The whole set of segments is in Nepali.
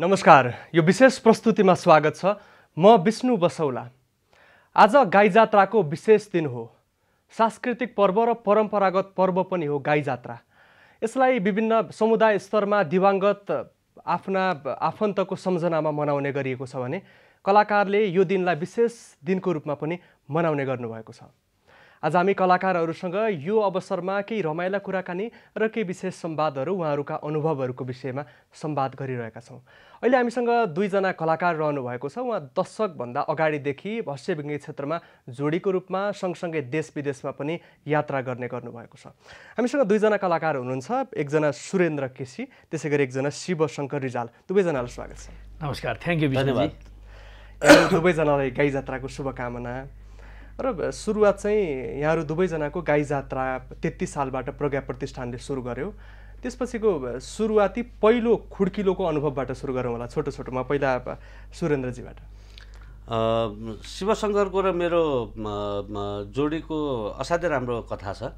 नमस्कार यो विशेष प्रस्तुतिमा स्वागत छ म विष्णु बसौला आज गाई जात्राको विशेष दिन हो सांस्कृतिक पर्व र परम्परागत पर्व पनि हो गाई जात्रा यसलाई विभिन्न समुदाय स्तरमा दिवाङ्गत आफ्ना आफन्तको सम्झनामा मनाउने गरिएको छ भने कलाकारले यो दिनलाई विशेष दिनको रूपमा पनि मनाउने गर्नुभएको छ आज हामी कलाकारहरूसँग यो अवसरमा केही रमाइला कुराकानी र केही विशेष सम्वादहरू उहाँहरूका अनुभवहरूको विषयमा संवाद गरिरहेका छौँ अहिले हामीसँग दुईजना कलाकार रहनु भएको छ उहाँ दशकभन्दा अगाडिदेखि भष्यभिङ्गी क्षेत्रमा जोडीको रूपमा सँगसँगै देश विदेशमा पनि यात्रा गर्ने गर्नुभएको छ हामीसँग दुईजना कलाकार हुनुहुन्छ एकजना सुरेन्द्र केसी त्यसै गरी एकजना शिवशङ्कर रिजाल दुवैजनालाई स्वागत छ नमस्कार थ्याङ्क यू धन्यवाद दुवैजनालाई गाई जात्राको शुभकामना र सुरुवात चाहिँ यहाँहरू दुवैजनाको गाई जात्रा तेत्तिस सालबाट प्रज्ञा प्रतिष्ठानले सुरु गर्यो त्यसपछिको सुरुवाती पहिलो खुड्किलोको अनुभवबाट सुरु गरौँ होला छोटो छोटोमा पहिला सुरेन्द्रजीबाट शिवशङ्करको र मेरो जोडीको असाध्यै राम्रो कथा छ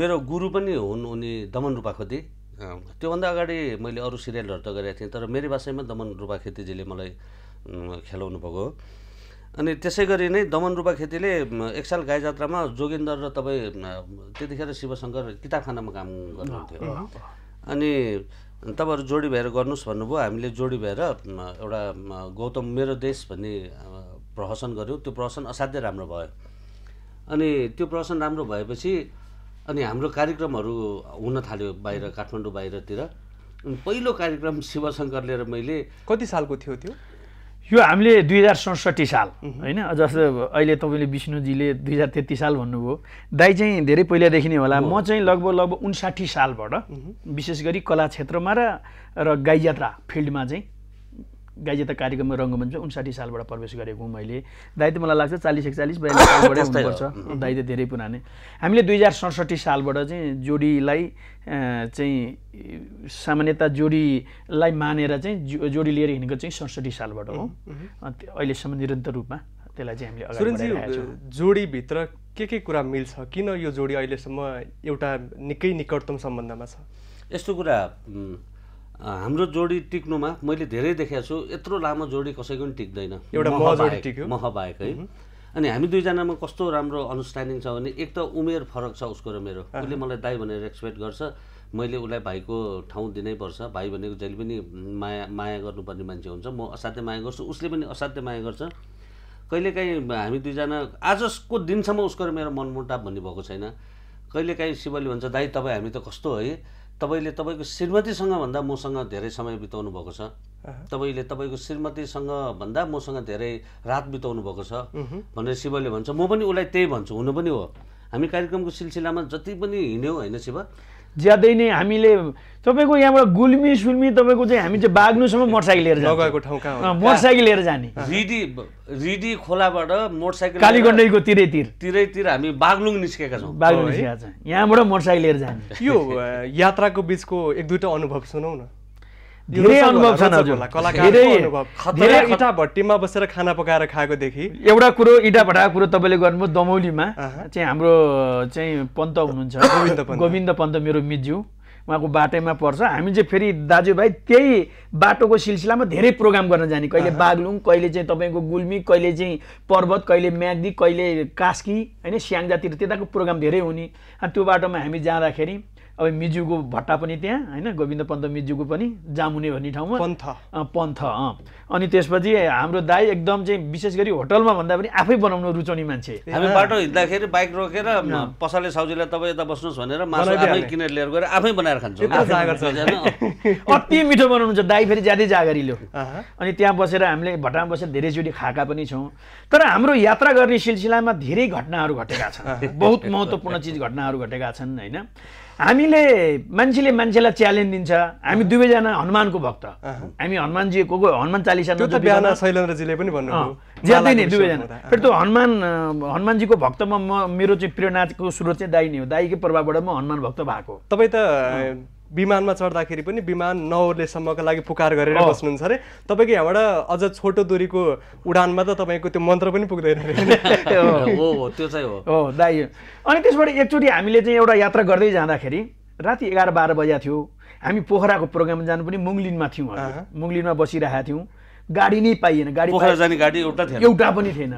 मेरो गुरु पनि हुन् उनी दमन रूपाखोती त्योभन्दा अगाडि मैले अरू सिरियलहरू त गरेको थिएँ तर मेरो भाषामा दमन रूपाखेतीजीले मलाई खेलाउनु भएको हो अनि त्यसै गरी नै दमन रूपा खेतीले एक साल गाई जात्रामा जोगिन्दर र तपाईँ त्यतिखेर शिवशङ्कर किताबखानामा काम गर्नुहुन्थ्यो अनि तपाईँहरू जोडी भएर गर्नुहोस् भन्नुभयो हामीले जोडी भएर एउटा गौतम मेरो देश भन्ने प्रहसन गऱ्यौँ त्यो प्रहसन असाध्यै राम्रो भयो अनि त्यो प्रहसन राम्रो भएपछि अनि हाम्रो कार्यक्रमहरू हुन थाल्यो बाहिर काठमाडौँ बाहिरतिर पहिलो कार्यक्रम शिवशङ्कर लिएर मैले कति सालको थियो त्यो यो हामीले दुई हजार सडसठी साल होइन जस्तो अहिले तपाईँले विष्णुजीले दुई हजार तेत्तिस साल भन्नुभयो दाई चाहिँ धेरै पहिलादेखि नै होला म चाहिँ लगभग लगभग उन्साठी सालबाट विशेष गरी कला क्षेत्रमा र र गाई यात्रा फिल्डमा चाहिँ गाइजेता कार्यक्रममा रङ्गमञ्च उन्साठी सालबाट प्रवेश गरेको मैले दायित्व मलाई लाग्छ चालिस एकचालिस बयालिस सालबाटै हुनुपर्छ दायित्व धेरै पुरानै हामीले दुई हजार सडसठी सालबाट चाहिँ जोडीलाई चाहिँ सामान्यता जोडीलाई मानेर चाहिँ जो जोडी लिएर हिँडेको चाहिँ सडसठी सालबाट हो अहिलेसम्म निरन्तर रूपमा त्यसलाई चाहिँ हामीले जोडीभित्र के के कुरा मिल्छ किन यो जोडी अहिलेसम्म एउटा निकै निकटतम सम्बन्धमा छ यस्तो कुरा हाम्रो जोडी टिक्नुमा मैले धेरै देखेको छु यत्रो लामो जोडी कसैको पनि टिक्दैन एउटा मह बाहेक है अनि हामी दुईजनामा कस्तो राम्रो अन्डरस्ट्यान्डिङ छ भने एक त उमेर फरक छ उसको र मेरो उसले मलाई दाई भनेर एक्सपेक्ट गर्छ मैले उसलाई भाइको ठाउँ दिनैपर्छ भाइ भनेको जहिले पनि माया माया गर्नुपर्ने मान्छे हुन्छ म असाध्य माया गर्छु उसले पनि असाध्य माया गर्छ कहिलेकाहीँ हामी दुईजना आजको दिनसम्म उसको र मेरो मनमुटाप भन्ने भएको छैन कहिलेकाहीँ शिवले भन्छ दाई तपाईँ हामी त कस्तो है तपाईँले तपाईँको श्रीमतीसँग भन्दा मसँग धेरै समय बिताउनु भएको छ तपाईँले तपाईँको श्रीमतीसँग भन्दा मसँग धेरै रात बिताउनु भएको छ भनेर शिवले भन्छ म पनि उसलाई त्यही भन्छु हुनु पनि हो हामी कार्यक्रमको सिलसिलामा जति पनि हिँड्यौँ होइन शिव ज्यादै नै हामीले तपाईँको यहाँबाट गुल्मी सुल्मी तपाईँको चाहिँ हामी चाहिँ बाग्नुसम्म मोटरसाइकल लिएर लगाएको मोटरसाइकल लिएर जाने रिडी रिडी खोलाबाट मोटरसाइकल कालीगण्डीको तिरैतिर तिरैतिर हामी बाग्लुङ निस्केका छौँ बाग्लुङ निस्केका छौँ यहाँबाट मोटरसाइकल लिएर जाने यो यात्राको बिचको एक दुईवटा अनुभव सुनौ न धेरै अनुभव छन् हजुर इटा भट्टीमा बसेर खाना पकाएर खाएको देखि एउटा कुरो इटा भट्टाको कुरो तपाईँले गर्नुभयो दमौलीमा चाहिँ हाम्रो चाहिँ पन्त हुनुहुन्छ गोविन्द पन्त मेरो मिज्यू उहाँको बाटैमा पर्छ हामी चाहिँ फेरि दाजुभाइ त्यही बाटोको सिलसिलामा धेरै प्रोग्राम गर्न जाने कहिले बागलुङ कहिले चाहिँ तपाईँको गुल्मी कहिले चाहिँ पर्वत कहिले म्याग्दी कहिले कास्की होइन स्याङ्जातिर त्यताको प्रोग्राम धेरै हुने त्यो बाटोमा हामी जाँदाखेरि अब मिजुको भट्टा पनि त्यहाँ होइन गोविन्द पन्त मिजुको पनि जामुने भन्ने ठाउँमा पन्थ पन्थ अनि त्यसपछि हाम्रो दाई एकदम चाहिँ विशेष गरी होटलमा भन्दा पनि आफै बनाउन रुचाउने मान्छे हामी बाटो हिँड्दाखेरि बाइक रोकेर पसाले साउजीलाई तपाईँ यता बस्नुहोस् भनेर किनेर लिएर गएर आफै बनाएर खान्छ अति मिठो बनाउनुहुन्छ दाई फेरि ज्यादै जागरिलो अनि त्यहाँ बसेर हामीले भट्टामा बसेर धेरैचोटि खाएका पनि छौँ तर हाम्रो यात्रा गर्ने सिलसिलामा धेरै घटनाहरू घटेका छन् बहुत महत्त्वपूर्ण चिज घटनाहरू घटेका छन् होइन हामीले मान्छेले मान्छेलाई च्यालेन्ज दिन्छ हामी दुवैजना हनुमानको भक्त हामी हनुमानजी को को हनुमान चालिसा पनि ज्यादै नै दुवैजना फेरि त्यो हनुमान हनुमानजीको भक्तमा म मेरो चाहिँ प्रेरणाको स्रोत चाहिँ दाई नै हो दाईकै प्रभावबाट म हनुमान भक्त भएको तपाईँ त विमानमा चढ्दाखेरि पनि विमान नओर्लेसम्मको लागि पुकार गरेर बस्नुहुन्छ अरे तपाईँको यहाँबाट अझ छोटो दुरीको उडानमा त तपाईँको त्यो मन्त्र पनि पुग्दैन हो त्यो चाहिँ हो हो दाइ अनि त्यसबाट एकचोटि हामीले चाहिँ एउटा यात्रा गर्दै जाँदाखेरि राति एघार बाह्र बजा थियो हामी पोखराको प्रोग्राम जानु पनि मुङ्लिनमा थियौँ मुङ्लिनमा बसिरहेका थियौँ गाडी नै पाइएन गाडी पोखरा जाने गाडी एउटा थियो एउटा पनि थिएन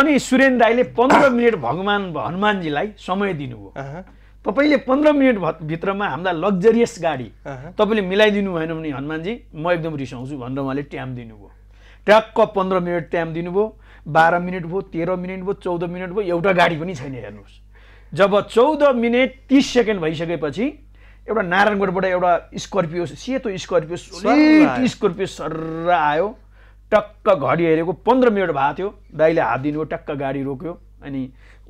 अनि सुरेन दाईले पन्ध्र मिनट भगवान् हनुमानजीलाई समय दिनुभयो तपाईँले पन्ध्र मिनट भित्रमा हामीलाई लग्जरियस गाडी तपाईँले मिलाइदिनु भएन भने हनुमानजी म एकदम रिसाउँछु भनेर उहाँले ट्याम दिनुभयो ट्याक्क पन्ध्र मिनट ट्याम दिनुभयो बाह्र मिनट भयो तेह्र मिनट भयो चौध मिनट भयो एउटा गाडी पनि छैन हेर्नुहोस् जब चौध मिनट तिस सेकेन्ड भइसकेपछि एउटा नारायणगढबाट एउटा स्कर्पियो सेतो स्कर्पियो स्कर्पियो सर आयो टक्क घडी हेरेको पन्ध्र मिनट भएको थियो दाइले हात दिनुभयो टक्क गाडी रोक्यो अनि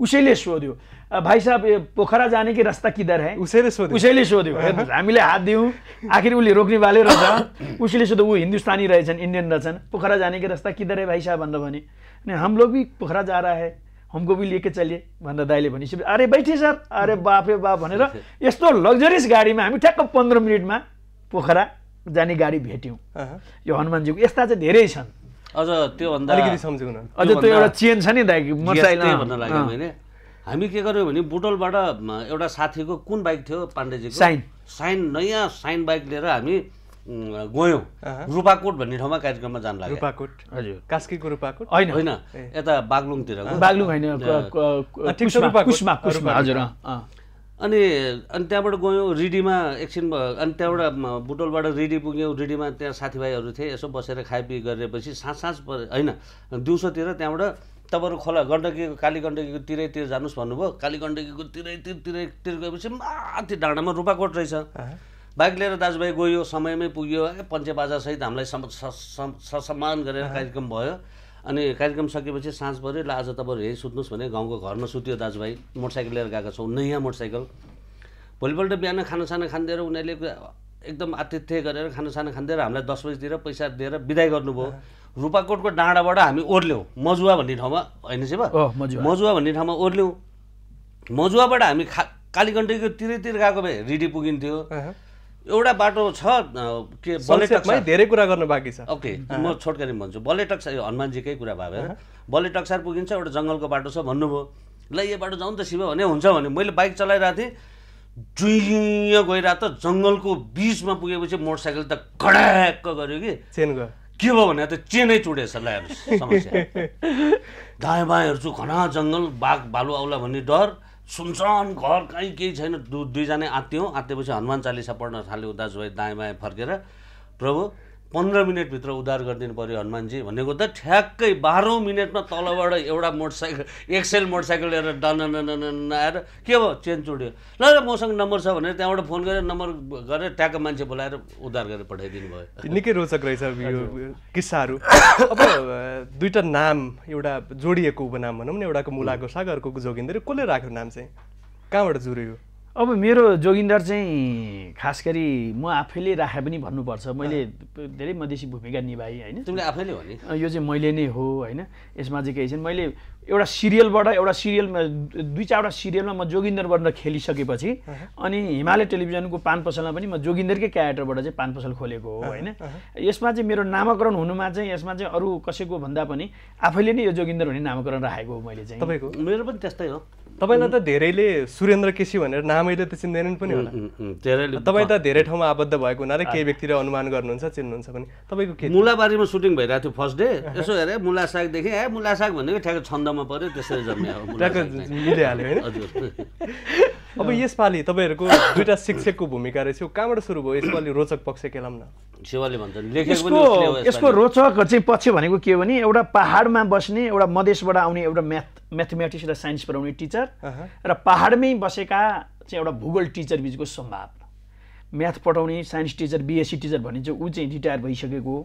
उसैले सोध्यो भाइ साहब पोखरा जाने कि रास्ता किधर है उसैले सोध्यो उसैले सोध्यो हेर्नुहोस् हामीले हात दियौँ आखिर उसले रोक्ने वाले रहेछ उसले सोध्यो ऊ हिन्दुस्तानी रहेछन् इन्डियन रहेछन् पोखरा जाने कि रास्ता किधर है भाइ साहब भन्दा भने अनि हाम्रो पनि पोखरा जा रहा है हमको भी लिएकै चलिए भन्दा दाइले भनेपछि अरे बैठे सर अरे बाफे बा भनेर यस्तो लग्जरियस गाडीमा हामी ठ्याक्क पन्ध्र मिनटमा पोखरा जाने गाडी भेट्यौँ यो हनुमानजीको यस्ता चाहिँ धेरै छन् अझ त्योभन्दा अलिकति अझ त्यो एउटा चेन छ नि दाइ मोटरसाइकल हामी के गर्यौँ भने बुटोलबाट एउटा साथीको कुन बाइक थियो पाण्डेजी साइन साइन नयाँ साइन बाइक लिएर हामी गयौँ रूपाकोट भन्ने ठाउँमा कार्यक्रममा जानु लाग्यो रूपाकोट हजुर कास्कीको रूपाकोट होइन होइन यता बागलुङतिर बागलुङ होइन हजुर अनि अनि त्यहाँबाट गयौँ रिडीमा एकछिन अनि त्यहाँबाट बुटोलबाट रिडी पुग्यौँ रिडीमा त्यहाँ साथीभाइहरू थिए यसो बसेर खाइपी गरेपछि साँझ साँझ होइन दिउँसोतिर त्यहाँबाट तपाईँहरू खोला गण्डकीको काली गण्डकीको तिरैतिर जानुहोस् भन्नुभयो काली गण्डकीको तिरैतिर तिरैतिर गएपछि माथि डाँडामा रूपाकोट रहेछ बाइक लिएर दाजुभाइ गयो समयमै पुग्यो पञ्चे बाजासहित हामीलाई ससम्मान गरेर कार्यक्रम भयो अनि कार्यक्रम सकेपछि साँझ पऱ्यो ल आज तपाईँहरू यहीँ सुत्नुहोस् भने गाउँको घरमा सुत्यो दाजुभाइ मोटरसाइकल लिएर गएको छौँ नयाँ मोटरसाइकल भोलिपल्ट बिहान खानासाना खाँदै उनीहरूले एकदम आतिथ्य गरेर खानासाना खाँदै हामीलाई दस बजीतिर पैसा दिएर विदाय गर्नुभयो रूपाकोटको डाँडाबाट हामी ओर्ल्यौँ मजुवा भन्ने ठाउँमा होइन सेवा मजुवा भन्ने ठाउँमा ओर्ल्यौँ मजुवाबाट हामी खा कालीगण्डीको तिरैतिर गएको भए रिडी पुगिन्थ्यो एउटा बाटो छ के बलेटक्सार धेरै कुरा गर्नु बाँकी छ ओके म छोटकरी भन्छु बलेटक्सार यो हनुमानजीकै कुरा भयो बलेटक्सार पुगिन्छ एउटा जङ्गलको बाटो छ भन्नुभयो ल यो बाटो जाउँ त शिव भने हुन्छ भने मैले बाइक चलाइरहेको थिएँ जुइँ गइरहेको त जङ्गलको बिचमा पुगेपछि मोटरसाइकल त कडाक्क गऱ्यो कि चेन गयो के भयो भने त चेनै चुडेछ ल समस्या दायाँ बायाँ हेर्छु घना जङ्गल बाघ भालु आउला भन्ने डर सुनसान घर कहीँ केही छैन दु दुईजना आत्ते हो आत्तेपछि हनुमान चालिसा पढ्न थाल्यो दाजुभाइ दायाँ बायाँ फर्केर प्रभु पन्ध्र मिनटभित्र उद्धार गरिदिनु पऱ्यो हनुमानजी भनेको त ठ्याक्कै बाह्रौँ मिनटमा तलबाट एउटा मोटरसाइकल एक्सेल मोटरसाइकल लिएर डन आएर के भयो चेन चुड्यो ल ल मसँग नम्बर छ भनेर त्यहाँबाट फोन गरेर नम्बर गरेर ट्याक्क मान्छे बोलाएर उद्धार गरेर पठाइदिनु भयो निकै रोचक रहेछ यो किस्साहरू अब दुईवटा नाम एउटा जोडिएको उपनाम भनौँ न एउटाको मुलाको सागरको अर्को जोगिन्दर कसले राख्यो नाम चाहिँ कहाँबाट जोड्यो अब मेरो जोगिन्दर चाहिँ खास गरी म आफैले राखे पनि भन्नुपर्छ मैले धेरै मधेसी भूमिका निभाएँ होइन आफैले भने यो चाहिँ मैले नै हो होइन यसमा चाहिँ केही छैन मैले एउटा सिरियलबाट एउटा सिरियलमा दुई चारवटा सिरियलमा म जोगिन्दर बनेर खेलिसकेपछि अनि हिमालय टेलिभिजनको पान पसलमा पनि म जोगिन्दरकै क्यारेक्टरबाट चाहिँ पान पसल खोलेको हो होइन यसमा चाहिँ मेरो नामाकरण हुनुमा चाहिँ यसमा चाहिँ अरू कसैको भन्दा पनि आफैले नै यो जोगिन्दर हुने नामाकरण राखेको हो मैले चाहिँ तपाईँको मेरो पनि त्यस्तै हो तपाईँलाई त धेरैले सुरेन्द्र केसी भनेर नामैले त चिन्दैनन् पनि होला धेरैले तपाईँ त धेरै ठाउँमा आबद्ध भएको हुनाले केही व्यक्तिले अनुमान गर्नुहुन्छ चिन्नुहुन्छ पनि तपाईँको के मुलाबारीमा सुटिङ भइरहेको थियो फर्स्ट डे यसो हेरेँ मुला सागदेखि ए मुला साग भनेको ठ्याक्क छन्दमा पऱ्यो त्यसरी ठ्याक्क मिलिहाल्यो होइन हजुर अब यसपालि तपाईँहरूको दुइटा शिक्षकको भूमिका रहेछ कहाँबाट सुरु भयो यसपालि रोचक पक्ष केलाम न शिवले यसको रोचक चाहिँ पक्ष भनेको के हो भने एउटा पहाडमा बस्ने एउटा मधेसबाट आउने एउटा म्याथ म्याथमेटिक्स र साइन्स पढाउने टिचर र पाहाडमै बसेका चाहिँ एउटा भूगोल टिचर बिचको सम्भाव म्याथ पढाउने science teacher BSc e teacher भन्ने चाहिँ ऊ चाहिँ रिटायर भइसकेको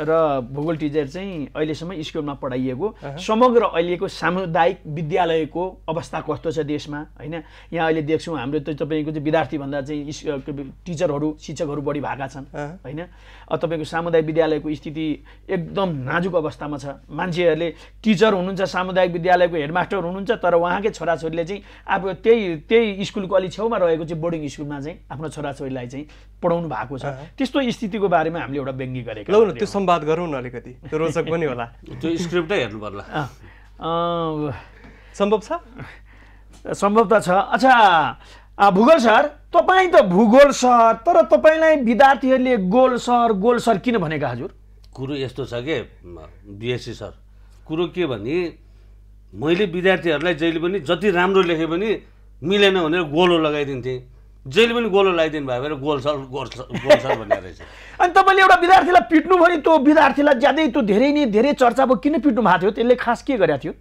र भूगोल टिचर चाहिँ अहिलेसम्म स्कुलमा पढाइएको समग्र अहिलेको सामुदायिक विद्यालयको अवस्था कस्तो छ देशमा होइन यहाँ अहिले देख्छौँ हाम्रो त तपाईँको चाहिँ विद्यार्थीभन्दा चाहिँ टिचरहरू शिक्षकहरू बढी भएका छन् होइन तपाईँको सामुदायिक विद्यालयको स्थिति एकदम नाजुक अवस्थामा छ मान्छेहरूले टिचर हुनुहुन्छ सामुदायिक विद्यालयको हेडमास्टर हुनुहुन्छ तर उहाँकै छोराछोरीले चाहिँ अब त्यही त्यही स्कुलको अलिक छेउमा रहेको चाहिँ बोर्डिङ स्कुलमा चाहिँ आफ्नो छोराछोरीलाई चाहिँ पढाउनु भएको छ त्यस्तो स्थितिको बारेमा हामीले एउटा व्यङ्गी गरेको संवाद गरौँ न अलिकति रोचक पनि होला त्यो स्क्रिप्टै हेर्नु पर्ला सम्भव छ सम्भव त छ अच्छा भूगोल सर तपाईँ त भूगोल सर तर तपाईँलाई विद्यार्थीहरूले गोल सर गोल सर किन भनेका हजुर कुरो यस्तो छ के बिएससी सर कुरो के भने मैले विद्यार्थीहरूलाई जहिले पनि जति राम्रो लेखेँ पनि मिलेन भनेर गोलो लगाइदिन्थेँ जहिले पनि गोलो लगाइदिनु भयो भने गोल सर गोल सर भन्ने रहेछ अनि तपाईँले एउटा विद्यार्थीलाई पिट्नु भने त्यो विद्यार्थीलाई ज्यादै त्यो धेरै नै धेरै चर्चा भयो किन पिट्नु भएको थियो त्यसले खास के गरेको थियो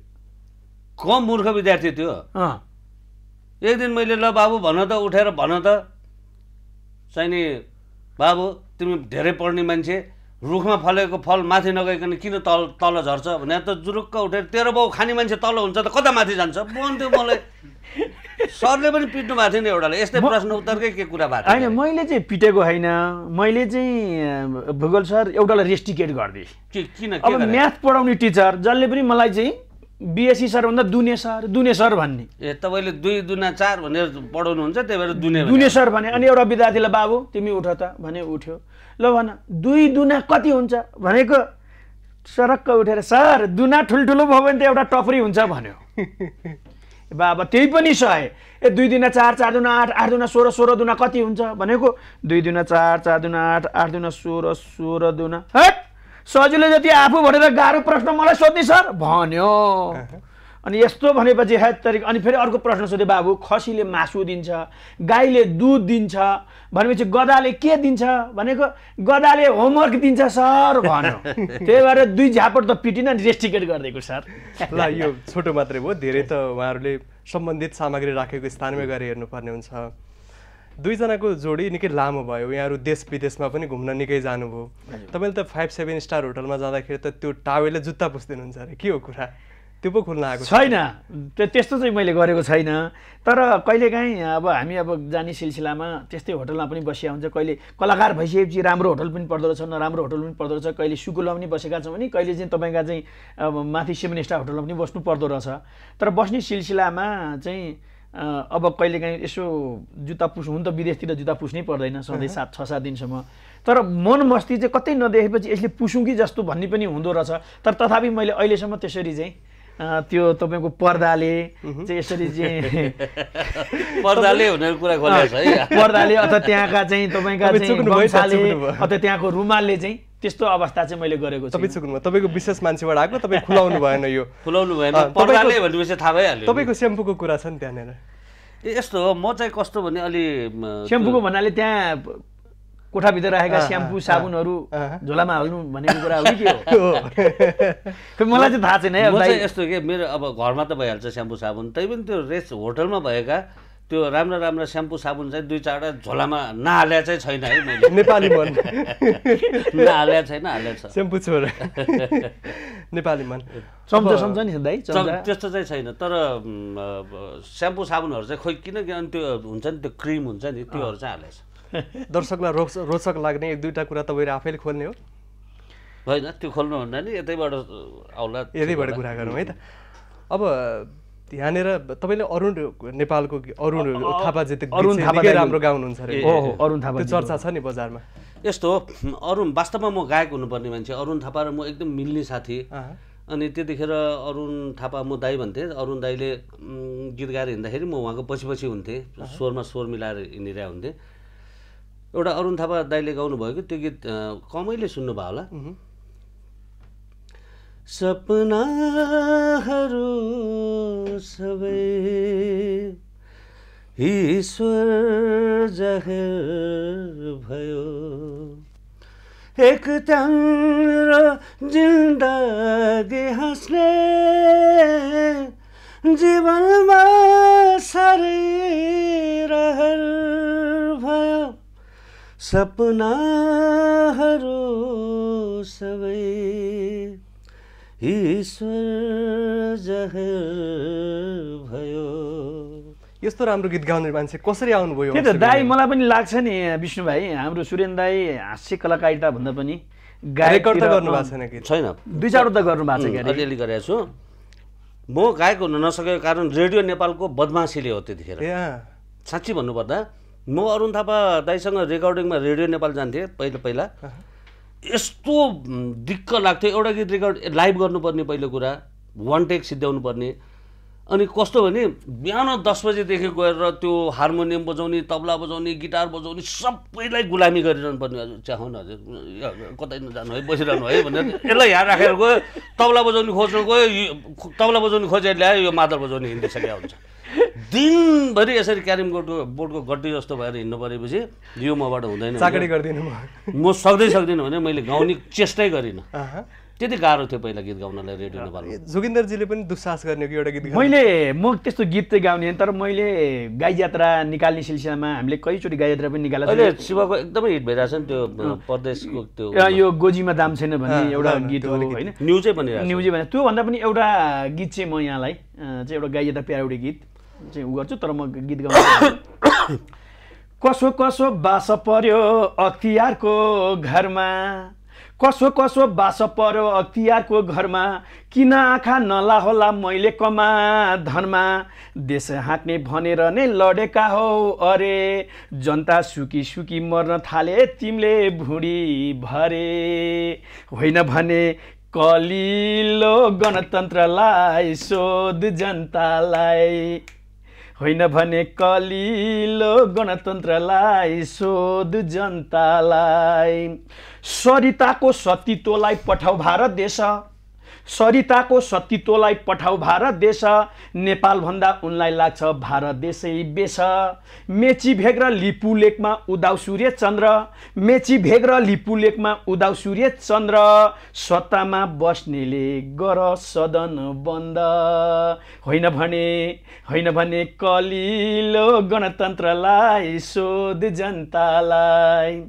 कम मूर्ख विद्यार्थी थियो एक दिन मैले ल बाबु भन त उठेर भन त चाहिँ नि बाबु तिमी धेरै पढ्ने मान्छे रुखमा फलेको फल माथि नगइकन किन तल तल झर्छ भनेर त जुरुक्क उठेर तेरो बाउ खाने मान्छे तल हुन्छ त कता माथि जान्छ बन्थ्यो मलाई सरले पनि पिट्नु भएको थियो नि एउटाले यस्तै प्रश्न उत्तरकै के कुरा भएको होइन मैले चाहिँ पिटेको होइन मैले चाहिँ भूगोल सर एउटालाई रेस्टिकेट गरिदिएँ किन अब म्याथ पढाउने टिचर जसले पनि मलाई चाहिँ बिएससी सर भन्दा दुने सर दुने सर भन्ने ए तपाईँले दुई दुना चार भनेर पढाउनुहुन्छ त्यही भएर दुने दुने सर भने अनि एउटा विद्यार्थीलाई बाबु तिमी उठ त भने उठ्यो ल भन दुई दुना कति हुन्छ भनेको सरक्क उठेर सर दुना ठुल्ठुलो भयो भने त एउटा टपरी हुन्छ भन्यो बाबा त्यही पनि सय ए दुई दुना चार चार दुना आठ आठ दुना सोह्र सोह्र दुना कति हुन्छ भनेको दुई दुना चार चार दुना आठ आठ दुना सोह्र सोह्र दुना हट सजिलो जति आफू भनेर गाह्रो प्रश्न मलाई सोध्ने सर भन्यो अनि यस्तो भनेपछि हेत तरिक अनि फेरि अर्को प्रश्न सोध्यो बाबु खसीले मासु दिन्छ गाईले दुध दिन्छ भनेपछि गदाले के दिन्छ भनेको गदाले होमवर्क दिन्छ सर भन्यो त्यही भएर दुई झापट त पिटिन रेस्टिकेट गरिदिएको सर ल यो छोटो मात्रै भयो धेरै त उहाँहरूले सम्बन्धित सामग्री राखेको स्थानमै गएर हेर्नुपर्ने हुन्छ दुईजनाको जोडी निकै लामो भयो यहाँहरू देश विदेशमा पनि घुम्न निकै जानुभयो तपाईँले त फाइभ सेभेन स्टार होटलमा जाँदाखेरि त त्यो टावेलले जुत्ता पुस्दिनुहुन्छ अरे के हो कुरा त्यो पो खोल्न आएको छैन त्यस्तो चाहिँ मैले गरेको छैन तर कहिलेकाहीँ अब हामी अब जाने सिलसिलामा त्यस्तै होटलमा पनि बसिया हुन्छ कहिले कलाकार भइसकेपछि राम्रो होटल पनि पर्दो रहेछ नराम्रो होटल पनि पर्दो रहेछ कहिले सुकुलमा पनि बसेका छौँ भने कहिले चाहिँ तपाईँका चाहिँ अब माथि सेभेन स्टार होटलमा पनि बस्नु पर्दो रहेछ तर बस्ने सिलसिलामा चाहिँ अब कहिलेकाहीँ यसो जुत्ता पुस् हुन त विदेशतिर जुत्ता पुस्नै पर्दैन सधैँ सात छ सात दिनसम्म तर मन मस्ती चाहिँ कतै नदेखेपछि यसले पुसौँ कि जस्तो भन्ने पनि हुँदो रहेछ तर तथापि मैले अहिलेसम्म त्यसरी चाहिँ त्यो तपाईँको पर्दाले चाहिँ यसरी चाहिँ पर्दाले भनेर कुरा गर्नुहोस् है पर्दाले अथवा त्यहाँका चाहिँ तपाईँका चाहिँ अथवा त्यहाँको रुमालले चाहिँ त्यस्तो अवस्था चाहिँ मैले गरेको तपाईँ चुक्नु तपाईँको विशेष मान्छेबाट आएको तपाईँ खुलाउनु भएन यो खुलाउनु भएन पर्दाले भनेपछि थाहा भइहाल्यो तपाईँको सेम्पूको कुरा छ नि त्यहाँनिर यस्तो हो म चाहिँ कस्तो भने अलि सेम्पूको भन्नाले त्यहाँ कोठाभित्र राखेका स्याम्पू साबुनहरू झोलामा हाल्नु भनेको कुरा हो कि के हो मलाई चाहिँ थाहा छैन है यस्तो के मेरो अब घरमा त भइहाल्छ स्याम्पू साबुन तै पनि त्यो रेस्ट होटलमा भएका त्यो राम्रो राम्रो स्याम्पू साबुन चाहिँ दुई चारवटा झोलामा नहाले चाहिँ छैन है मैले नेपाली मन नहाले छैन हाले छ स्याम्पू छोरा नेपाली मन चम्चा सम्झ नि दाइ त्यस्तो चाहिँ छैन तर स्याम्पू साबुनहरू चाहिँ खोइ किनकि अनि त्यो हुन्छ नि त्यो क्रिम हुन्छ नि त्योहरू चाहिँ हालेछ दर्शकलाई रोच रोचक लाग्ने एक दुईवटा कुरा तपाईँले आफैले खोल्ने हो होइन त्यो खोल्नु हुन्न नि यतैबाट आउला यतैबाट कुरा गरौँ है त अब यहाँनिर तपाईँले अरुण नेपालको अरुण जित अरुण थापा राम्रो गाउनुहुन्छ अरे अरुण थापा चर्चा छ नि बजारमा यस्तो हो अरुण वास्तवमा म गायक हुनुपर्ने मान्छे अरुण थापा र म एकदम मिल्ने साथी अनि त्यतिखेर अरुण थापा म दाई भन्थेँ अरुण दाईले गीत गाएर हिँड्दाखेरि म उहाँको पछि पछि हुन्थेँ स्वरमा स्वर मिलाएर हिँडिरहेको हुन्थेँ एउटा अरुण थापा दाईले गाउनुभएको त्यो गीत कमैले सुन्नुभयो होला सपनाहरू सबै ईश्वर जहर भयो एक र जिन्दगी हाँस्ने जीवनमा सरी सपनाहरू सबै ईश्वर जहर भयो यस्तो राम्रो गीत गाउने मान्छे कसरी आउनुभयो त्यही त दाई मलाई पनि लाग्छ नि विष्णु भाइ हाम्रो सुरेन दाई हास्य कलाकारिता भन्दा पनि गायक त गर्नुभएको छैन कि छैन दुई चारवटा गर्नुभएको छ अलिअलि गरेको छु म गायक हुन नसकेको कारण रेडियो नेपालको बदमासीले हो त्यतिखेर साँच्ची भन्नुपर्दा म अरुण थापा दाईसँग रेकर्डिङमा रेडियो नेपाल जान्थेँ पहिला पहिला यस्तो दिक्क लाग्थ्यो एउटा गीत रेकर्ड लाइभ गर्नुपर्ने पहिलो कुरा वान टेक सिद्ध्याउनु पर्ने अनि कस्तो भने बिहान दस बजेदेखि गएर त्यो हार्मोनियम बजाउने तबला बजाउने गिटार बजाउने सबैलाई गुलामी गरिरहनु पर्ने हजुर च्याहन हजुर कतै नजानु है बसिरहनु है भनेर यसलाई यहाँ राखेर गयो तबला बजाउने खोज्नु गयो तबला बजाउने खोजेर ल्यायो यो मादल बजाउने हिँड्दैछ हुन्छ दिनभरि यसरी क्यारिम बोर्डको बोर्डको गड्डी जस्तो भएर हिँड्नु परेपछि यो मबाट हुँदैन गरिदिनु म सक्दै सक्दिनँ भने मैले गाउने चेष्टै गरिनँ त्यति गाह्रो थियो पहिला गीत गाउनलाई रेडियो जोगिन्दरजीले पनि दुस्साहस गर्ने एउटा गीत मैले म त्यस्तो गीत चाहिँ गाउने तर मैले गाई यात्रा निकाल्ने सिलसिलामा हामीले कहिचोटि गाई यात्रा पनि निकालेको अहिले शिवको एकदमै हिट भइरहेको छ नि त्यो परदेशको त्यो यो गोजीमा दाम छैन भने एउटा गीत हो होइन न्युजै पनि न्युजै भने त्योभन्दा पनि एउटा गीत चाहिँ म यहाँलाई चाहिँ एउटा गाई यात्रा प्यारोडी गीत चाहिँ उ गर्छु तर म गीत गाउँछु कसो कसो बास पर्यो अख्तियारको घरमा कसो कसो बास पर्यो अख्तियारको घरमा किन आँखा नला होला मैले कमा धनमा देश हाँक्ने भनेर नै लडेका हौ अरे जनता सुकी सुकी मर्न थाले तिमीले भुँडी भरे होइन भने कलिलो गणतन्त्रलाई सोध जनतालाई होइन भने कलिलो गणतन्त्रलाई सोध जनतालाई सरिताको सतीत्वलाई पठाउ भारत देश सरिताको सतीत्वलाई पठाउ भारत देश नेपालभन्दा उनलाई लाग्छ भारत देशै बेस मेची भेग र लिपु लेकमा उदाउ सूर्य चन्द्र मेची भेग र लिपु लेकमा उदाउ सूर्य चन्द्र सत्तामा बस्नेले गर सदन बन्द होइन भने होइन भने कलिलो गणतन्त्रलाई सोध जनतालाई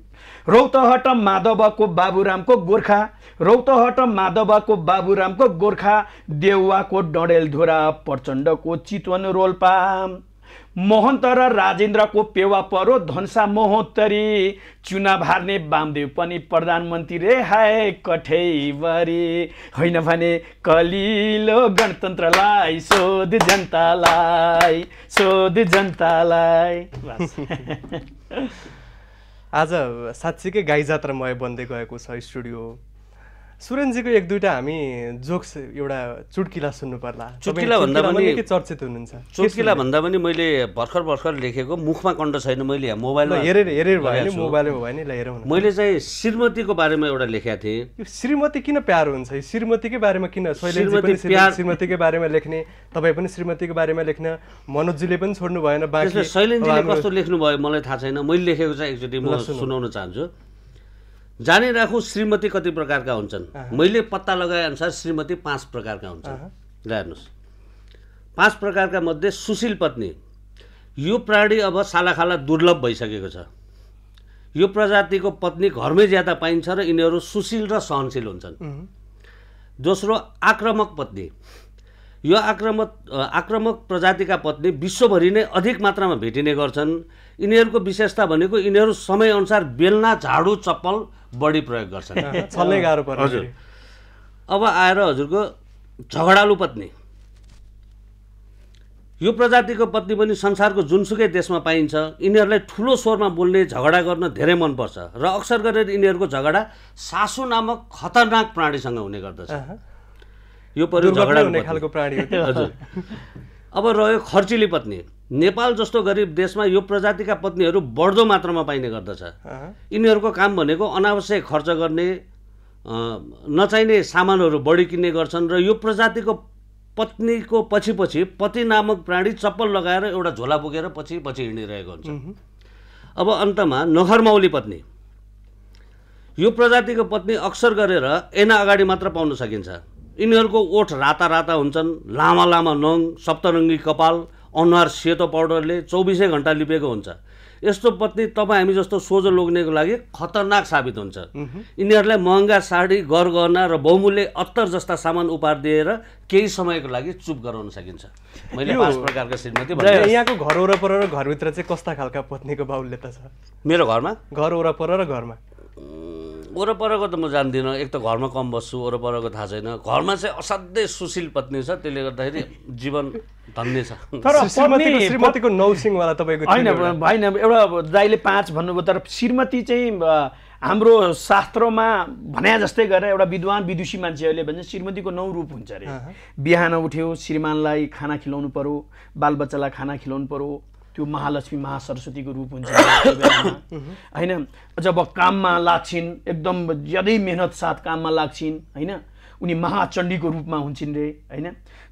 रौतहट माधवको बाबुरामको गोर्खा रौतहट माधवको बाबुरामको गोर्खा देउवाको डडेलधुरा प्रचण्डको चितवन रोल्पा महन्त र राजेन्द्रको पेवा परो धनसा महोत्तरी चुनाव हार्ने बामदेव पनि प्रधानमन्त्री रे हाय कठैबरी होइन भने कलिलो गणतन्त्रलाई सोध जनतालाई सोध जनतालाई आज साँच्चीकै गाई जात्रामय बन्दै गएको छ स्टुडियो सुरेनजीको एक दुईवटा हामी जोक्स एउटा चुटकिला सुन्नु पर्ला चुटकिला भन्दा पनि चर्चित हुनुहुन्छ चुटकिला भन्दा पनि मैले भर्खर भर्खर लेखेको मुखमा कण्ठ छैन मैले मोबाइलमा हेरेर हेरेर भयो नि मोबाइलमा भयो नि ल हेरौँ मैले चाहिँ श्रीमतीको बारेमा एउटा लेखेको थिएँ यो श्रीमती किन प्यारो हुन्छ यो श्रीमतीकै बारेमा किन श्रीमतीकै बारेमा लेख्ने तपाईँ पनि श्रीमतीको बारेमा लेख्न मनोजीले पनि छोड्नु भएन बाँकी शैलेन्द्रजीले कस्तो लेख्नु भयो मलाई थाहा छैन मैले लेखेको चाहिँ एकचोटि म सुनाउन चाहन्छु जाने राखौँ श्रीमती कति प्रकारका हुन्छन् मैले पत्ता लगाएअनुसार श्रीमती पाँच प्रकारका हुन्छन् ल हेर्नुहोस् पाँच प्रकारका मध्ये सुशील पत्नी यो प्राणी अब सालाखाला दुर्लभ भइसकेको छ यो प्रजातिको पत्नी घरमै ज्यादा पाइन्छ र यिनीहरू सुशील र सहनशील हुन्छन् दोस्रो आक्रमक पत्नी यो आक्रमक आक्रमक प्रजातिका पत्नी विश्वभरि नै अधिक मात्रामा भेटिने गर्छन् यिनीहरूको विशेषता भनेको यिनीहरू समयअनुसार बेलना झाडु चप्पल बढी प्रयोग गर्छन् छल्ले गाह्रो पर्छ हजुर अब आएर हजुरको झगडालु पत्नी यो प्रजातिको पत्नी पनि संसारको जुनसुकै देशमा पाइन्छ यिनीहरूलाई ठुलो स्वरमा बोल्ने झगडा गर्न धेरै मनपर्छ र अक्सर गरेर यिनीहरूको झगडा सासु नामक खतरनाक प्राणीसँग हुने गर्दछ यो पऱ्यो झगडा हुने खालको प्राणी हजुर अब रह्यो खर्चिली पत्नी नेपाल जस्तो गरिब देशमा यो प्रजातिका पत्नीहरू बढ्दो मात्रामा पाइने गर्दछ यिनीहरूको काम भनेको अनावश्यक खर्च गर्ने नचाहिने सामानहरू बढी किन्ने गर्छन् र यो प्रजातिको पत्नीको पछि पछि पति नामक प्राणी चप्पल लगाएर एउटा झोला बोकेर पछि पछि हिँडिरहेको हुन्छ अब अन्तमा नखरमाउली पत्नी यो प्रजातिको पत्नी अक्सर गरेर एना अगाडि मात्र पाउन सकिन्छ यिनीहरूको ओठ राता राता हुन्छन् लामा लामा नङ सप्तरङ्गी कपाल अनुहार सेतो पाउडरले चौबिसै घन्टा लिपेको हुन्छ यस्तो पत्नी तपाईँ हामी जस्तो सोझो लोग्नेको लागि खतरनाक साबित हुन्छ यिनीहरूलाई महँगा साडी गरगहना र बहुमूल्य अत्तर जस्ता सामान उपहार दिएर केही समयको लागि चुप गराउन सकिन्छ मैले पाँच प्रकारको श्रीमती यहाँको घर वरपर र घरभित्र चाहिँ कस्ता खालका पत्नीको बाहुल्यता छ मेरो घरमा घर वरपर र घरमा वरपरको त म जान्दिनँ एक त घरमा कम बस्छु वरपरको थाहा छैन घरमा चाहिँ असाध्यै सुशील पत्नी छ त्यसले गर्दाखेरि जीवन धन्य छ श्रीमतीको नौसिङवाला तपाईँको होइन होइन एउटा दाइले पाँच भन्नुभयो तर श्रीमती चाहिँ हाम्रो शास्त्रमा भने जस्तै गरेर एउटा विद्वान विदुषी मान्छेहरूले भन्छ श्रीमतीको नौ रूप हुन्छ अरे बिहान उठ्यो श्रीमानलाई खाना खिलाउनु पऱ्यो बालबच्चालाई खाना खिलाउनु पर्यो त्यो महालक्ष्मी महासरस्वतीको रूप हुन्छ होइन जब काममा लाग्छिन् एकदम ज्यादै मेहनत साथ काममा लाग्छिन् होइन उनी महाचण्डीको रूपमा हुन्छन् रे होइन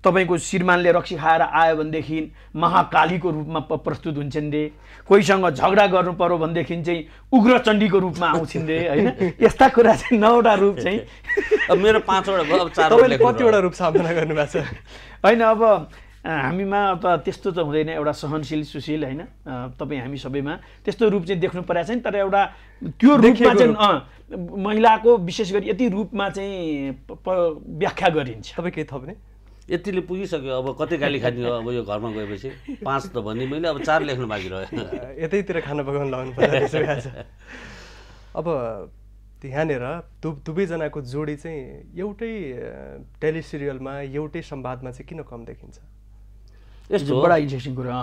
तपाईँको श्रीमानले रक्सी खाएर आयो भनेदेखि महाकालीको रूपमा प्रस्तुत हुन्छन् रे कोहीसँग झगडा गर्नु पर्यो भनेदेखि चाहिँ उग्र चण्डीको रूपमा आउँछिन् रे होइन यस्ता कुरा चाहिँ नौवटा रूप चाहिँ मेरो पाँचवटा कतिवटा रूप सामना गर्नुभएको छ होइन अब हामीमा त त्यस्तो त हुँदैन एउटा सहनशील सुशील होइन तपाईँ हामी सबैमा त्यस्तो रूप चाहिँ देख्नु परेको छैन तर एउटा त्यो रूपमा चाहिँ महिलाको विशेष गरी यति रूपमा चाहिँ व्याख्या गरिन्छ तपाईँ के थप्ने यतिले पुगिसक्यो अब कति गाली खाने अब यो घरमा गएपछि पाँच त भन्ने मैले अब चार लेख्नु बाँकी रह्यो यतैतिर खाना पकाउनु लगाउनु पर्छ अब त्यहाँनिर दु दुवैजनाको जोडी चाहिँ एउटै टेलिसिरियलमा एउटै संवादमा चाहिँ किन कम देखिन्छ यस्तो बडा इन्ट्रेस्टिङ कुरा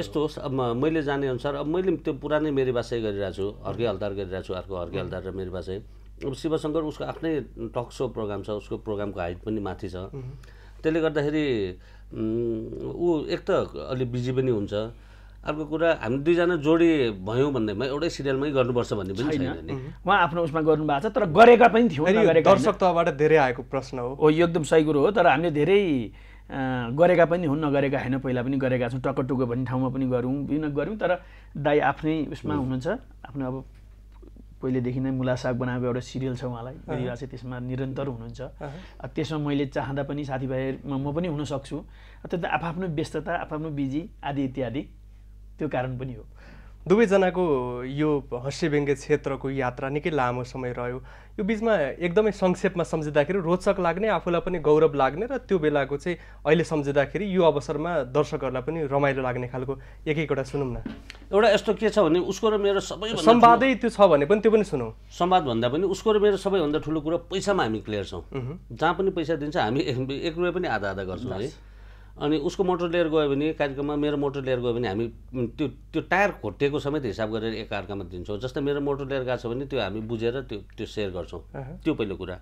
यस्तो होस् अब मैले जानेअनुसार अब मैले त्यो पुरानै मेरो बासै गरिरहेको छु अर्कै हल्दार गरिरहेको छु अर्को अर्कै हल्दार र मेरो बासै अब शिवशङ्कर उसको आफ्नै टक सो प्रोग्राम छ उसको प्रोग्रामको हाइट पनि माथि छ त्यसले गर्दाखेरि ऊ एक त अलि बिजी पनि हुन्छ अर्को कुरा हामी दुईजना जोडी भयौँ भन्दैमा एउटै सिरियलमै गर्नुपर्छ भन्ने पनि छैन नि उहाँ आफ्नो उसमा गर्नुभएको छ तर गरेका पनि थियो तहबाट धेरै आएको प्रश्न हो यो एकदम सही कुरो हो तर हामीले धेरै गरेका पनि हुन् नगरेका होइन पहिला पनि गरेका छौँ टुक्क भन्ने ठाउँमा पनि गरौँ विभिन्न गऱ्यौँ तर दाई आफ्नै उसमा हुनुहुन्छ आफ्नो अब पहिलेदेखि नै मुला साग बनाएको एउटा सिरियल छ उहाँलाई गरिरहेको छ त्यसमा निरन्तर हुनुहुन्छ त्यसमा मैले चाहँदा पनि साथीभाइमा म पनि हुनसक्छु त्यो त आफआफ्नो व्यस्तता आफआफ्नो बिजी आदि इत्यादि त्यो कारण पनि हो दुवैजनाको यो व्यङ्ग्य क्षेत्रको यात्रा निकै लामो समय रह्यो यो बिचमा एकदमै संक्षेपमा सम्झिँदाखेरि रोचक लाग्ने आफूलाई पनि गौरव लाग्ने र त्यो बेलाको चाहिँ अहिले सम्झिँदाखेरि यो अवसरमा दर्शकहरूलाई पनि रमाइलो लाग्ने खालको एक एकवटा सुनौँ न एउटा यस्तो के छ भने उसको र मेरो सबै सम्वादै त्यो छ भने पनि त्यो पनि सुनौँ संवाद भन्दा पनि उसको र मेरो सबैभन्दा ठुलो कुरो पैसामा हामी क्लियर छौँ जहाँ पनि पैसा दिन्छ हामी एक रुपियाँ पनि आधा आधा गर्छौँ है अनि उसको मोटर लिएर गयो भने कार्यक्रममा मेरो मोटर लिएर गयो भने हामी त्यो त्यो टायर खोटेको समेत हिसाब गरेर एकअर्कामा दिन्छौँ जस्तै मेरो मोटर लिएर गएको छ भने त्यो हामी बुझेर त्यो त्यो सेयर गर्छौँ त्यो पहिलो कुरा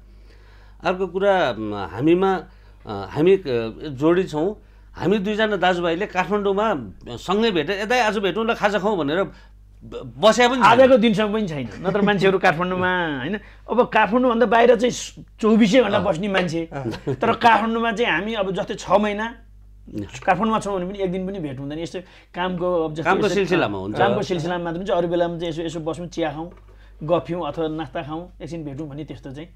अर्को कुरा हामीमा हामी जोडी छौँ हामी दुईजना दाजुभाइले काठमाडौँमा सँगै भेटेर यतै आज भेटौँ ल खाजा खाउँ भनेर बसे पनि आजको दिनसम्म पनि छैन नत्र मान्छेहरू काठमाडौँमा होइन अब काठमाडौँभन्दा बाहिर चाहिँ चौबिसै घन्टा बस्ने मान्छे तर काठमाडौँमा चाहिँ हामी अब जस्तै छ महिना काठमाडौँमा छौँ भने पनि एक दिन पनि भेट हुँदैन यस्तो कामको कामको सिलसिलामा हुन्छ कामको सिलसिलामा मात्र हुन्छ अरू बेलामा चाहिँ यसो यसो बस्यौँ चिया खाउँ गफ्यौँ अथवा नास्ता खाउँ एकछिन भेटौँ भने त्यस्तो चाहिँ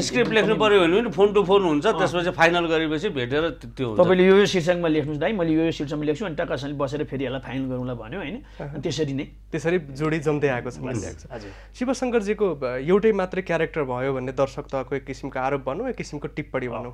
स्क्रिप्ट लेख्नु पऱ्यो भने पनि फोन टु फोन हुन्छ त्यसपछि फाइनल गरेपछि भेटेर त्यो तपाईँले यो यो शीर्षकमा लेख्नुहोस् दाइ मैले यो यो शीर्षकमा लेख्छु अनि टक्कसँग बसेर फेरि यसलाई फाइनल गरौँला भन्यो होइन त्यसरी नै त्यसरी जोडी जम्दै आएको छ शिवशङ्करजीको एउटै मात्रै क्यारेक्टर भयो भन्ने दर्शक तहको एक किसिमको आरोप भनौँ एक किसिमको टिप्पणी भनौँ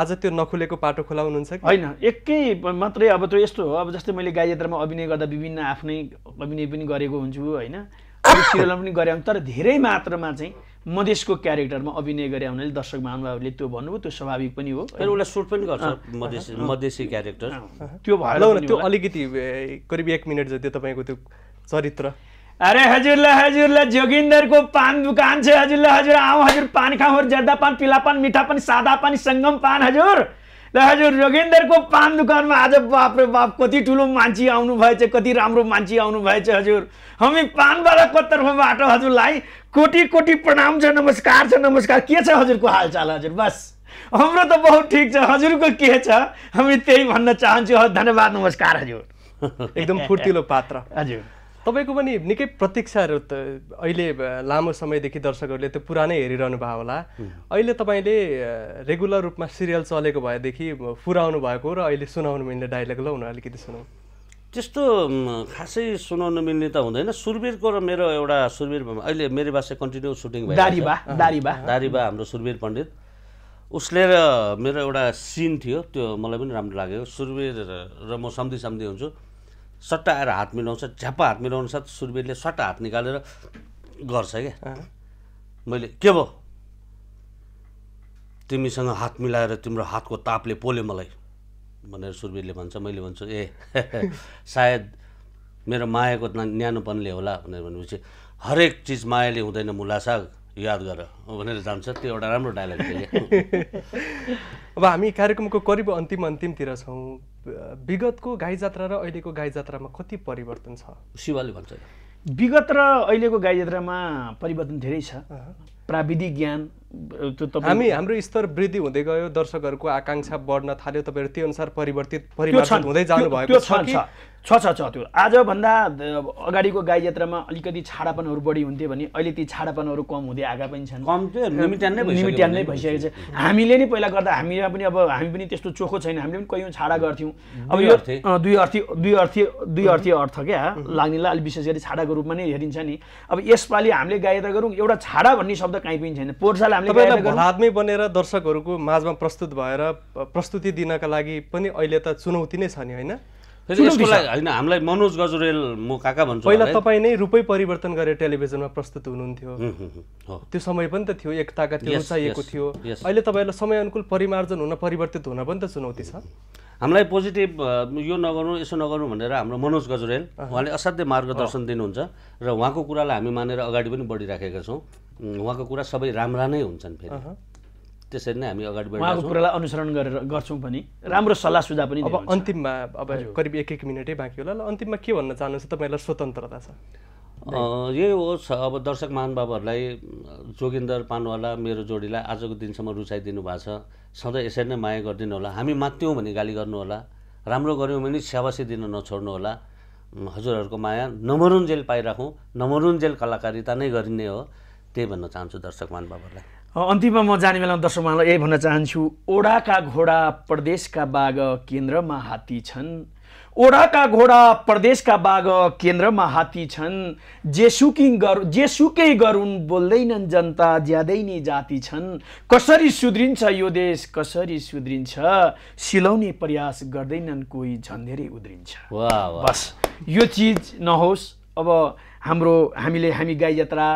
आज त्यो नखुलेको पाटो खुला हुनुहुन्छ कि होइन एकै मात्रै अब त्यो यस्तो हो अब जस्तै मैले गाई यात्रामा अभिनय गर्दा विभिन्न आफ्नै अभिनय पनि गरेको हुन्छु होइन सिरियलमा पनि गरे तर धेरै मात्रामा चाहिँ मधेसको क्यारेक्टरमा अभिनय गरे हुनाले दर्शक महानुभावहरूले त्यो भन्नुभयो त्यो स्वाभाविक पनि हो उसलाई सुट पनि गर्छ मधेसी मधेसी क्यारेक्टर त्यो भएर त्यो अलिकति करिब एक मिनट जति तपाईँको त्यो चरित्र अरे हजुरलाई हजुरलाई जोगिन्दरको पान दुकान छ हजुरलाई हजुर आऊ हजुर पान खाऊ जर्दा पान पिला पान मिठा पान सादा पान सङ्गम पान हजुर ल हजुर जोगिन्दरको पान दुकानमा आज बाप रे बाप कति ठुलो मान्छे भएछ कति राम्रो मान्छे भएछ हजुर हामी पानवालाको तर्फबाट हजुरलाई कोटी कोटी प्रणाम छ नमस्कार छ नमस्कार के छ हजुरको हालचाल हजुर बस हाम्रो त बहुत ठिक छ हजुरको के छ हामी त्यही भन्न चाहन्छु धन्यवाद नमस्कार हजुर एकदम फुर्तिलो पात्र हजुर तपाईँको पनि निकै प्रतीक्षाहरू अहिले लामो समयदेखि दर्शकहरूले त्यो पुरानै हेरिरहनु भएको होला अहिले तपाईँले रेगुलर रूपमा सिरियल चलेको भएदेखि फुराउनु भएको र अहिले सुनाउनु मिल्ने डाइलग ल हुन अलिकति सुनाउँ त्यस्तो खासै सुनाउनु मिल्ने त हुँदैन सुरवीरको र मेरो एउटा सुरवीर अहिले मेरो बासे कन्टिन्यू सुटिङ भयो दारिबा हाम्रो सुरवीर पण्डित उसले र मेरो एउटा सिन थियो त्यो मलाई पनि राम्रो लाग्यो सुरवीर र म सम्धि सम्धि हुन्छु सट्टा आएर हात मिलाउँछ झ्याप्पा हात मिलाउनु साथ सुरबीरले सट्टा हात निकालेर गर्छ क्या मैले के भयो तिमीसँग हात मिलाएर तिम्रो हातको तापले पोल्यो मलाई भनेर सुरबीरले भन्छ मैले भन्छु ए सायद मेरो मायाको न्यानोपनले होला भनेर भनेपछि हरेक चिज मायाले हुँदैन मुलासा याद गर भनेर जान्छ त्यो एउटा राम्रो डायलग थियो अब हामी कार्यक्रमको करिब अन्तिम अन्तिमतिर छौँ विगतको गाई जात्रा र अहिलेको गाई जात्रामा कति परिवर्तन छ शिवाले भन्छ विगत र अहिलेको गाई जात्रामा परिवर्तन धेरै छ प्राविधिक ज्ञान हामी हाम्रो स्तर वृद्धि हुँदै गयो दर्शकहरूको आकाङ्क्षा बढ्न थाल्यो तपाईँहरू त्यो अनुसार परिवर्तित परिवर्तन हुँदै जानुभएको छ छ छ त्यो आजभन्दा अगाडिको गाई यात्रामा अलिकति छाडापनहरू बढी हुन्थ्यो भने अहिले ती छाडापनहरू कम हुँदै आएका पनि छन् कम निमिट्यान नै भइसकेको छ हामीले नै पहिला गर्दा हामीमा पनि अब हामी पनि त्यस्तो चोखो छैन हामीले पनि कयौँ छाडा गर्थ्यौँ अब यो दुई अर्थी दुई अर्थी दुई अर्थी अर्थ क्या लाग्नेलाई अलिक विशेष गरी छाडाको रूपमा नै हेरिन्छ नि अब यसपालि हामीले गाई यात्रा गरौँ एउटा छाडा भन्ने शब्द कहीँ पनि छैन पोर्सालाई तपाईँलाई भलादमै बनेर दर्शकहरूको माझमा प्रस्तुत भएर प्रस्तुति दिनका लागि पनि अहिले त चुनौती नै छ नि होइन होइन हामीलाई मनोज गजुरेल म काका भन्छु पहिला तपाईँ नै रूपै परिवर्तन गरेर टेलिभिजनमा प्रस्तुत हुनुहुन्थ्यो त्यो समय पनि त थियो एकताका त्यो चाहिएको थियो अहिले तपाईँलाई अनुकूल परिमार्जन हुन परिवर्तित हुन पनि त चुनौती छ हामीलाई पोजिटिभ यो नगर्नु यसो नगर्नु भनेर हाम्रो मनोज गजुरेल उहाँले असाध्यै मार्गदर्शन दिनुहुन्छ र उहाँको कुरालाई हामी मानेर अगाडि पनि बढिराखेका छौँ उहाँको कुरा सबै राम्रा नै हुन्छन् फेरि त्यसरी नै हामी अगाडि बढ्छौँ कुरालाई अनुसरण गरेर गर्छौँ पनि राम्रो सल्लाह सुझाव पनि अब अन्तिममा अब करिब एक एक मिनटै बाँकी होला अन्तिममा के भन्न चाहनुहुन्छ तपाईँलाई स्वतन्त्रता छ यही हो अब दर्शक महानुभावहरूलाई जोगिन्दर पानवाला मेरो जोडीलाई आजको दिनसम्म रुचाइदिनु भएको छ सधैँ यसरी नै माया गरिदिनु होला हामी मात्यौँ भने गाली गर्नु होला राम्रो गऱ्यौँ भने स्याबासी दिन नछोड्नु होला हजुरहरूको माया नमरुन्जेल पाइराखौँ नमरुन्जेल कलाकारिता नै गरिने हो त्यही भन्न चाहन्छु दर्शक महानुभावहरूलाई अन्तिममा म जाने बेलामा दर्शक महानुभावलाई यही भन्न चाहन्छु ओडाका घोडा प्रदेशका बाघ केन्द्रमा हात्ती छन् ओडाका घोडा प्रदेशका बाघ केन्द्रमा हात्ती छन् जेसुकी गर जेसुकै गरुन् बोल्दैनन् जनता ज्यादै नै जाति छन् कसरी सुध्रिन्छ यो देश कसरी सुध्रिन्छ सिलाउने प्रयास गर्दैनन् कोही झन्धेरै उध्रिन्छ बस यो चिज नहोस् अब हाम्रो हामीले हामी गाई यात्रा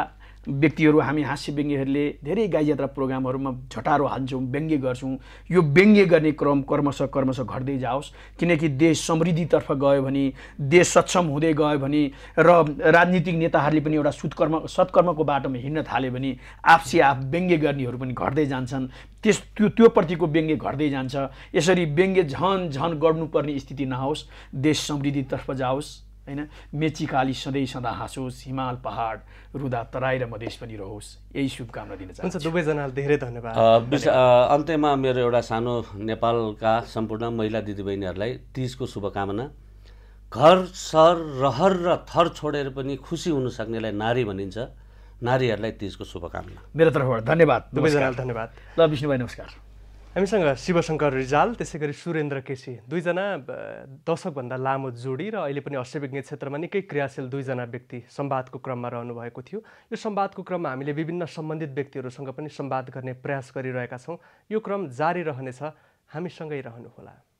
व्यक्तिहरू हामी हाँस्य व्यङ्ग्यहरूले धेरै गाई यात्रा प्रोग्रामहरूमा झटारो हाल्छौँ व्यङ्ग्य गर्छौँ यो व्यङ्ग्य गर्ने क्रम कर्मश कर्मश घट्दै जाओस् किनकि देश समृद्धितर्फ गयो भने देश सक्षम हुँदै गयो भने र राजनीतिक नेताहरूले पनि एउटा सुत्कर्म सत्कर्मको बाटोमा हिँड्न थाल्यो भने आपसी आफ व्यङ्ग्य गर्नेहरू पनि घट्दै जान्छन् त्यस त्यो त्योप्रतिको व्यङ्ग्य घट्दै जान्छ यसरी व्यङ्ग्य झन झन गर्नुपर्ने स्थिति नहोस् देश समृद्धितर्फ जाओस् होइन मेची काली सधैँ सदा हाँसोस् हिमाल पहाड रुदा तराई र मधेस पनि रहोस् यही शुभकामना दिन चाहन्छु दुवैजनालाई धेरै धन्यवाद अन्त्यमा मेरो एउटा सानो नेपालका सम्पूर्ण महिला दिदीबहिनीहरूलाई तिजको शुभकामना घर सर रहर र थर छोडेर पनि खुसी हुन सक्नेलाई नारी भनिन्छ नारीहरूलाई तिजको शुभकामना मेरो तर्फबाट धन्यवाद दुवैजनालाई धन्यवाद ल विष्णुभाइ नमस्कार हामीसँग शिवशङ्कर रिजाल त्यसै गरी सुरेन्द्र केसी दुईजना दशकभन्दा लामो जोडी र अहिले पनि विज्ञ क्षेत्रमा निकै क्रियाशील दुईजना व्यक्ति सम्वादको क्रममा रहनुभएको थियो यो सम्वादको क्रममा हामीले विभिन्न सम्बन्धित व्यक्तिहरूसँग पनि सम्वाद गर्ने प्रयास गरिरहेका छौँ यो क्रम जारी रहनेछ हामीसँगै रहनुहोला